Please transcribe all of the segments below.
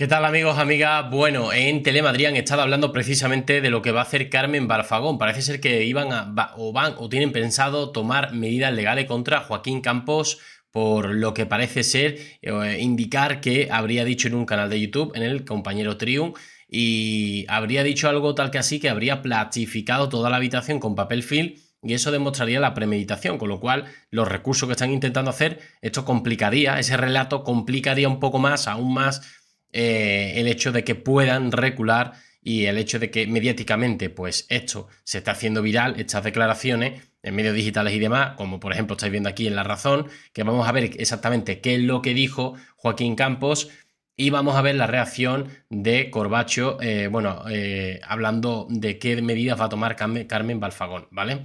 ¿Qué tal amigos, amigas? Bueno, en Telemadrid han estado hablando precisamente de lo que va a hacer Carmen Barfagón. Parece ser que iban a, o van o tienen pensado tomar medidas legales contra Joaquín Campos por lo que parece ser eh, indicar que habría dicho en un canal de YouTube, en el compañero Trium, y habría dicho algo tal que así que habría plastificado toda la habitación con papel film y eso demostraría la premeditación, con lo cual los recursos que están intentando hacer, esto complicaría, ese relato complicaría un poco más, aún más eh, el hecho de que puedan regular y el hecho de que mediáticamente, pues esto se está haciendo viral, estas declaraciones en medios digitales y demás, como por ejemplo estáis viendo aquí en La Razón, que vamos a ver exactamente qué es lo que dijo Joaquín Campos y vamos a ver la reacción de Corbacho, eh, bueno, eh, hablando de qué medidas va a tomar Carmen Balfagón, ¿vale?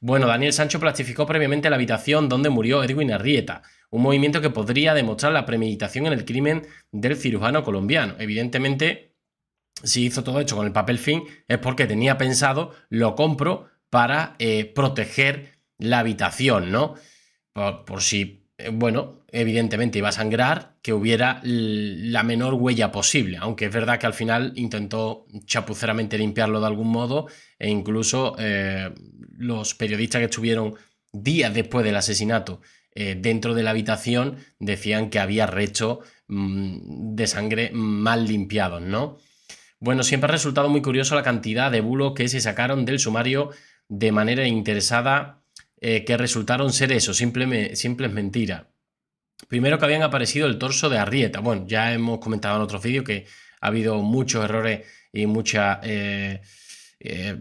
Bueno, Daniel Sancho plastificó previamente la habitación donde murió Edwin Arrieta, un movimiento que podría demostrar la premeditación en el crimen del cirujano colombiano. Evidentemente, si hizo todo esto con el papel fin, es porque tenía pensado, lo compro para eh, proteger la habitación, ¿no? por si eh, bueno, evidentemente iba a sangrar, que hubiera la menor huella posible, aunque es verdad que al final intentó chapuceramente limpiarlo de algún modo e incluso eh, los periodistas que estuvieron días después del asesinato eh, dentro de la habitación decían que había recho mm, de sangre mal limpiados, ¿no? Bueno, siempre ha resultado muy curioso la cantidad de bulos que se sacaron del sumario de manera interesada eh, que resultaron ser eso, simples mentiras. Primero que habían aparecido el torso de Arrieta. Bueno, ya hemos comentado en otros vídeos que ha habido muchos errores y muchas eh, eh,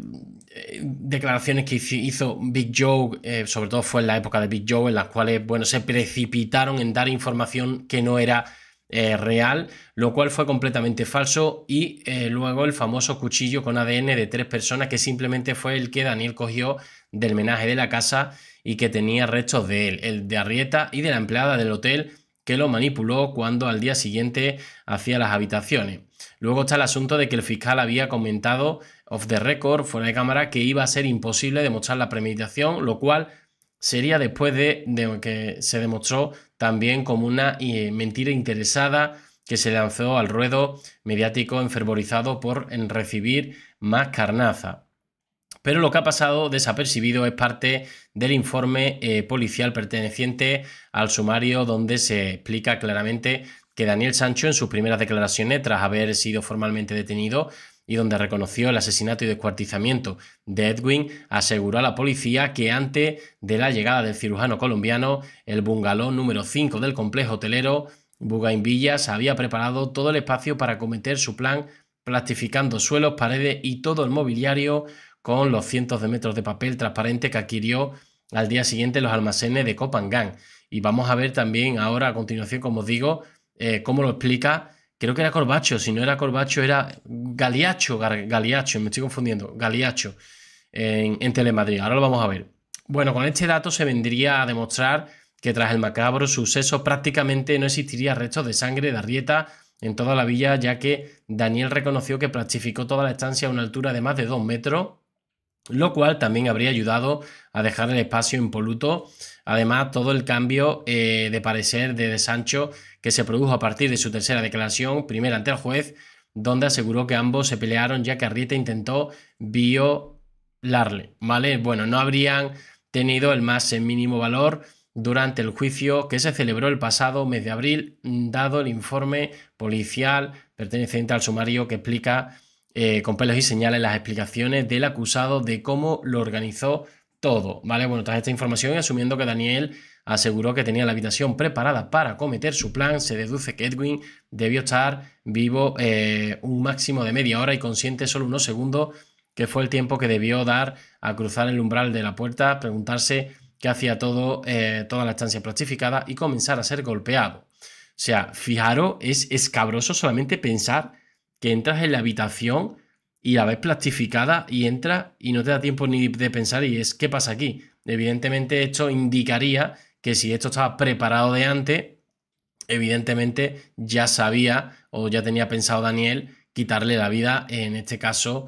declaraciones que hizo Big Joe, sobre todo fue en la época de Big Joe, en las cuales bueno, se precipitaron en dar información que no era real, lo cual fue completamente falso. Y luego el famoso cuchillo con ADN de tres personas, que simplemente fue el que Daniel cogió del menaje de la casa y que tenía restos de él, el de Arrieta y de la empleada del hotel que lo manipuló cuando al día siguiente hacía las habitaciones. Luego está el asunto de que el fiscal había comentado off the record, fuera de cámara, que iba a ser imposible demostrar la premeditación, lo cual sería después de, que se demostró también como una eh, mentira interesada que se lanzó al ruedo mediático enfervorizado por en recibir más carnaza pero lo que ha pasado desapercibido es parte del informe eh, policial perteneciente al sumario donde se explica claramente que Daniel Sancho en sus primeras declaraciones, tras haber sido formalmente detenido y donde reconoció el asesinato y descuartizamiento de Edwin, aseguró a la policía que antes de la llegada del cirujano colombiano, el bungalón número 5 del complejo hotelero Villas había preparado todo el espacio para cometer su plan plastificando suelos, paredes y todo el mobiliario con los cientos de metros de papel transparente que adquirió al día siguiente los almacenes de Copangán. Y vamos a ver también ahora a continuación, como os digo, eh, cómo lo explica. Creo que era Corbacho, si no era Corbacho era Galiacho, Galiacho, me estoy confundiendo, Galiacho en, Telemadrid. Ahora lo vamos a ver. Bueno, con este dato se vendría a demostrar que tras el macabro suceso prácticamente no existiría restos de sangre de Arrieta en toda la villa, ya que Daniel reconoció que plastificó toda la estancia a una altura de más de dos metros lo cual también habría ayudado a dejar el espacio impoluto. Además, todo el cambio eh, de parecer de, de Sancho que se produjo a partir de su tercera declaración, primera ante el juez, donde aseguró que ambos se pelearon ya que Arrieta intentó violarle, ¿vale? Bueno, no habrían tenido el más mínimo valor durante el juicio que se celebró el pasado mes de abril, dado el informe policial perteneciente al sumario que explica eh, con pelos y señales las explicaciones del acusado de cómo lo organizó todo, ¿vale? Bueno, tras esta información y asumiendo que Daniel aseguró que tenía la habitación preparada para cometer su plan, se deduce que Edwin debió estar vivo eh, un máximo de media hora y consciente solo unos segundos, que fue el tiempo que debió dar a cruzar el umbral de la puerta, preguntarse qué hacía todo, eh, toda la estancia plastificada y comenzar a ser golpeado. O sea, fijaros, es escabroso solamente pensar que entras en la habitación y la ves plastificada y entras y no te da tiempo ni de pensar y es ¿qué pasa aquí? Evidentemente esto indicaría que si esto estaba preparado de antes, evidentemente ya sabía o ya tenía pensado Daniel quitarle la vida, en este caso,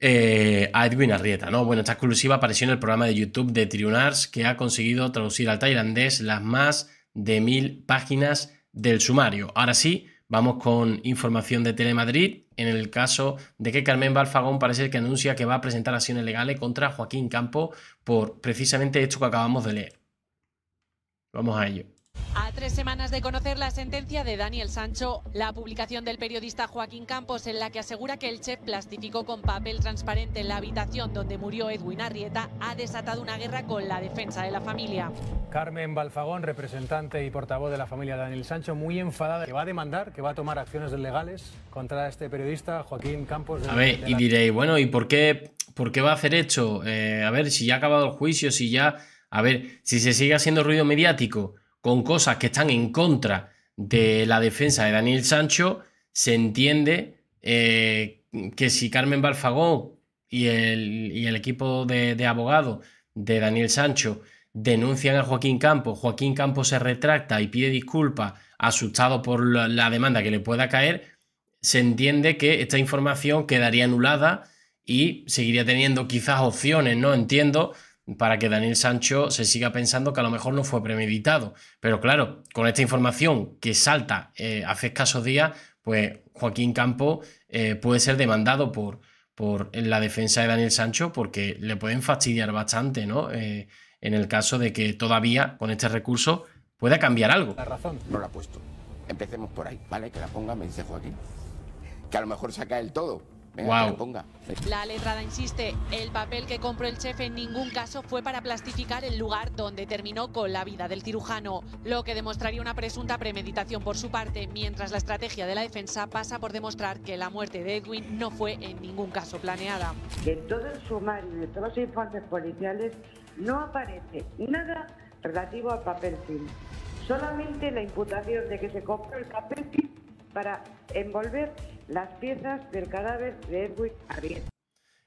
eh, a Edwin Arrieta, ¿no? Bueno, esta exclusiva apareció en el programa de YouTube de Triunars que ha conseguido traducir al tailandés las más de mil páginas del sumario. Ahora sí, Vamos con información de Telemadrid. En el caso de que Carmen Balfagón parece que anuncia que va a presentar acciones legales contra Joaquín Campo por precisamente esto que acabamos de leer. Vamos a ello. A tres semanas de conocer la sentencia de Daniel Sancho, la publicación del periodista Joaquín Campos en la que asegura que el chef plastificó con papel transparente en la habitación donde murió Edwin Arrieta ha desatado una guerra con la defensa de la familia. Carmen Balfagón, representante y portavoz de la familia de Daniel Sancho, muy enfadada, que va a demandar, que va a tomar acciones legales contra este periodista Joaquín Campos. a ver, y diréis, bueno, ¿y por qué, por qué va a hacer hecho? Eh, a ver, si ya ha acabado el juicio, si ya... A ver, si se sigue haciendo ruido mediático con cosas que están en contra de la defensa de Daniel Sancho, se entiende eh, que si Carmen Balfagón y el, y el equipo de, abogados de Daniel Sancho denuncian a Joaquín Campos, Joaquín Campos se retracta y pide disculpas asustado por la demanda que le pueda caer, se entiende que esta información quedaría anulada y seguiría teniendo quizás opciones, ¿no? Entiendo para que Daniel Sancho se siga pensando que a lo mejor no fue premeditado. Pero claro, con esta información que salta eh, hace escasos días, pues Joaquín Campo eh, puede ser demandado por, por la defensa de Daniel Sancho porque le pueden fastidiar bastante, ¿no? Eh, en el caso de que todavía con este recurso pueda cambiar algo. La razón no la ha puesto. Empecemos por ahí, ¿vale? Que la ponga, me dice Joaquín. Que a lo mejor saca el todo, ponga. La letrada insiste, el papel que compró el chef en ningún caso fue para plastificar el lugar donde terminó con la vida del cirujano, lo que demostraría una presunta premeditación por su parte, mientras la estrategia de la defensa pasa por demostrar que la muerte de Edwin no fue en ningún caso planeada. En todo el sumario, de todos los informes policiales, no aparece nada relativo al papel film. Solamente la imputación de que se compró el papel film para envolver las piezas del cadáver de Edwin Arrieta.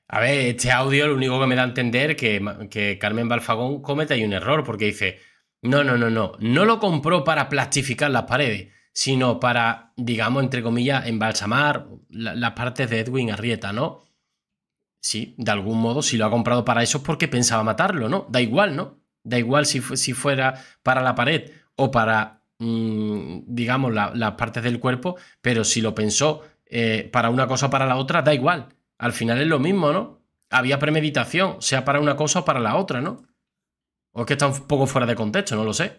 A ver, este audio lo único que me da a entender que, que Carmen Balfagón comete ahí un error porque dice, no, no, no, no, no lo compró para plastificar las paredes, sino para, digamos, entre comillas, embalsamar las partes de Edwin Arrieta, ¿no? Sí, de algún modo, si lo ha comprado para eso es porque pensaba matarlo, ¿no? Da igual, ¿no? Da igual si, si fuera para la pared o para Mm, digamos, las partes del cuerpo, pero si lo pensó eh, para una cosa o para la otra, da igual. Al final es lo mismo, ¿no? Había premeditación, sea para una cosa o para la otra, ¿no? O es que está un poco fuera de contexto, no lo sé.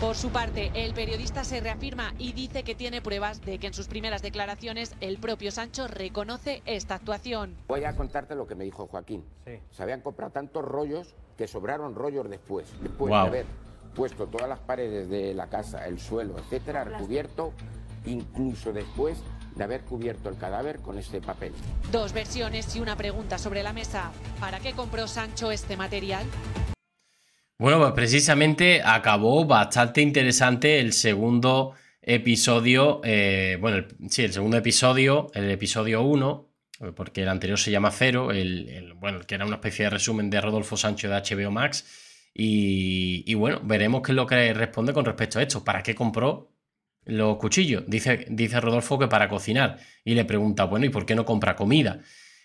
Por su parte, el periodista se reafirma y dice que tiene pruebas de que en sus primeras declaraciones el propio Sancho reconoce esta actuación. Voy a contarte lo que me dijo Joaquín. Se habían comprado tantos rollos que sobraron rollos después. Después de haber puesto todas las paredes de la casa, el suelo, etcétera, recubierto, incluso después de haber cubierto el cadáver con este papel. Dos versiones y una pregunta sobre la mesa. ¿Para qué compró Sancho este material? Bueno, pues precisamente acabó bastante interesante el segundo episodio, eh, bueno, sí, el segundo episodio, el episodio 1, porque el anterior se llama Cero, el, el, que era una especie de resumen de Rodolfo Sancho de HBO Max y, bueno, veremos qué es lo que responde con respecto a esto. ¿Para qué compró los cuchillos? Dice, dice Rodolfo que para cocinar. Y le pregunta, bueno, ¿y por qué no compra comida?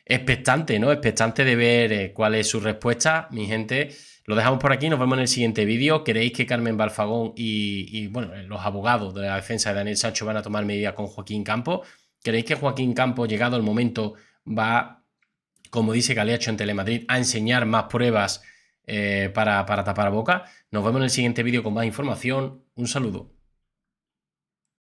Expectante, ¿no? Expectante de ver eh, cuál es su respuesta. Mi gente, lo dejamos por aquí. Nos vemos en el siguiente vídeo. ¿Queréis que Carmen Balfagón y, bueno, eh, los abogados de la defensa de Daniel Sancho van a tomar medidas con Joaquín Campo? ¿Queréis que Joaquín Campo, llegado el momento, va, como dice Galeacho en Telemadrid, a enseñar más pruebas? Eh, para, para tapar boca. Nos vemos en el siguiente vídeo con más información. Un saludo.